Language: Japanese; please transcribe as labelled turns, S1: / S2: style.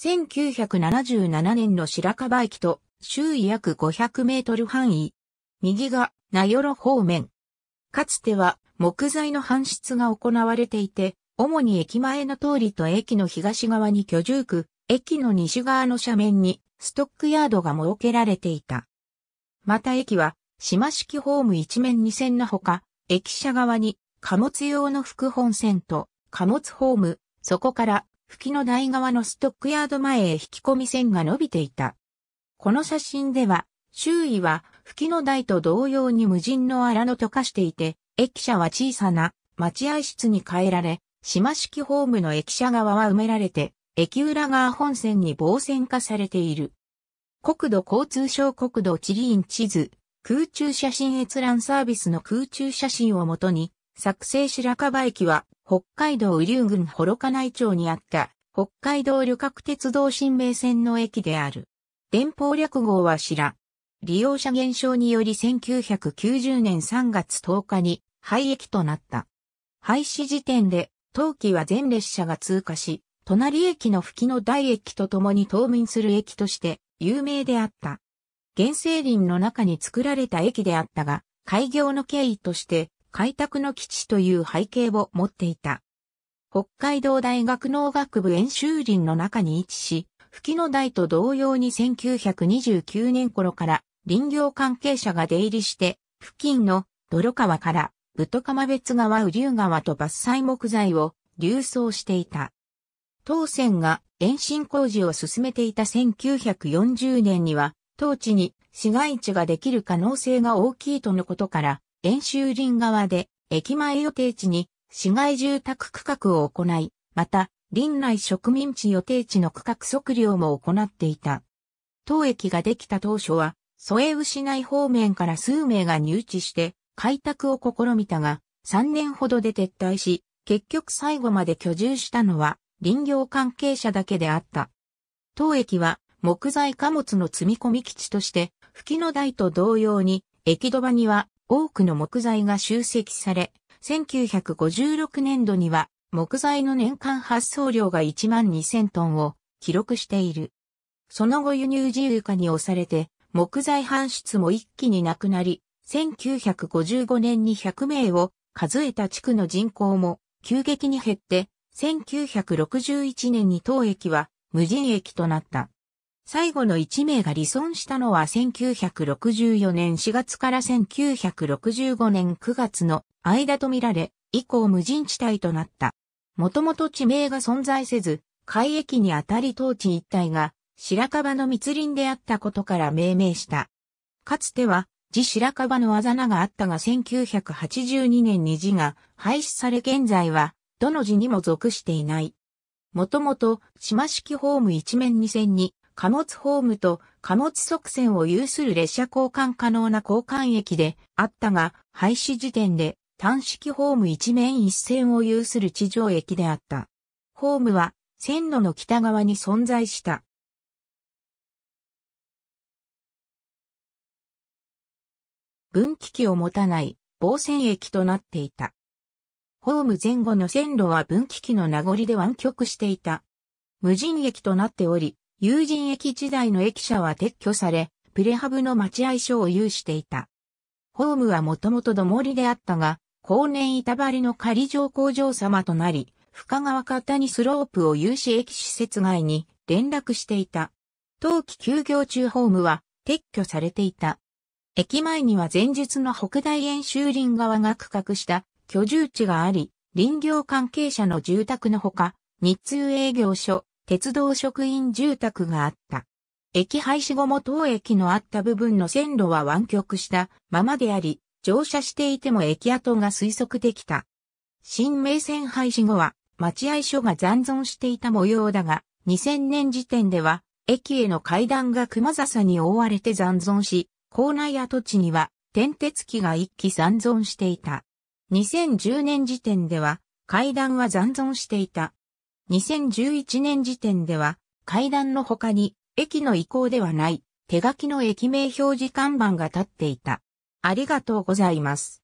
S1: 1977年の白樺駅と周囲約500メートル範囲。右が名寄方面。かつては木材の搬出が行われていて、主に駅前の通りと駅の東側に居住区、駅の西側の斜面にストックヤードが設けられていた。また駅は島式ホーム一面二線のほか、駅舎側に貨物用の副本線と貨物ホーム、そこから吹きの台側のストックヤード前へ引き込み線が伸びていた。この写真では、周囲は吹きの台と同様に無人の荒野と化していて、駅舎は小さな待合室に変えられ、島式ホームの駅舎側は埋められて、駅裏側本線に防線化されている。国土交通省国土地理院地図、空中写真閲覧サービスの空中写真をもとに、作成白樺駅は北海道雨竜郡幌加内町にあった北海道旅客鉄道新名線の駅である。電報略号は知ら。利用者減少により1990年3月10日に廃駅となった。廃止時点で当期は全列車が通過し、隣駅の吹きの台駅と共に冬眠する駅として有名であった。原生林の中に作られた駅であったが、開業の経緯として開拓の基地という背景を持っていた。北海道大学農学部演習林の中に位置し、吹きの台と同様に1929年頃から林業関係者が出入りして、付近の泥川から太釜別川雨竜川と伐採木材を流送していた。当船が延伸工事を進めていた1940年には、当地に市街地ができる可能性が大きいとのことから、演習林側で駅前予定地に市街住宅区画を行い、また、林内植民地予定地の区画測量も行っていた。当駅ができた当初は、添え牛内方面から数名が入地して開拓を試みたが、3年ほどで撤退し、結局最後まで居住したのは林業関係者だけであった。当駅は木材貨物の積み込み基地として、吹きの台と同様に、駅土場には多くの木材が集積され、1956年度には木材の年間発送量が1万2000トンを記録している。その後輸入自由化に押されて、木材搬出も一気になくなり、1955年に100名を数えた地区の人口も急激に減って、1961年に当駅は無人駅となった。最後の1名が離村したのは1964年4月から1965年9月の間とみられ、以降無人地帯となった。もともと地名が存在せず、海域にあたり当地一帯が白樺の密林であったことから命名した。かつては、地白樺の技名があったが1982年に字が廃止され現在は、どの字にも属していない。もともと、島式ホーム一面二線に、貨物ホームと貨物側線を有する列車交換可能な交換駅であったが、廃止時点で単式ホーム一面一線を有する地上駅であった。ホームは線路の北側に存在した。分岐器を持たない防線駅となっていた。ホーム前後の線路は分岐器の名残で湾曲していた。無人駅となっており、友人駅時代の駅舎は撤去され、プレハブの待合所を有していた。ホームはもともと土盛りであったが、後年板張りの仮上工場様となり、深川方にスロープを有し駅施設外に連絡していた。冬季休業中ホームは撤去されていた。駅前には前述の北大園周林側が区画した居住地があり、林業関係者の住宅のほか、日通営業所、鉄道職員住宅があった。駅廃止後も当駅のあった部分の線路は湾曲したままであり、乗車していても駅跡が推測できた。新名線廃止後は待合所が残存していた模様だが、2000年時点では駅への階段が熊笹に覆われて残存し、校内跡地には転鉄機が一機残存していた。2010年時点では階段は残存していた。2011年時点では、階段の他に、駅の移行ではない、手書きの駅名表示看板が立っていた。ありがとうございます。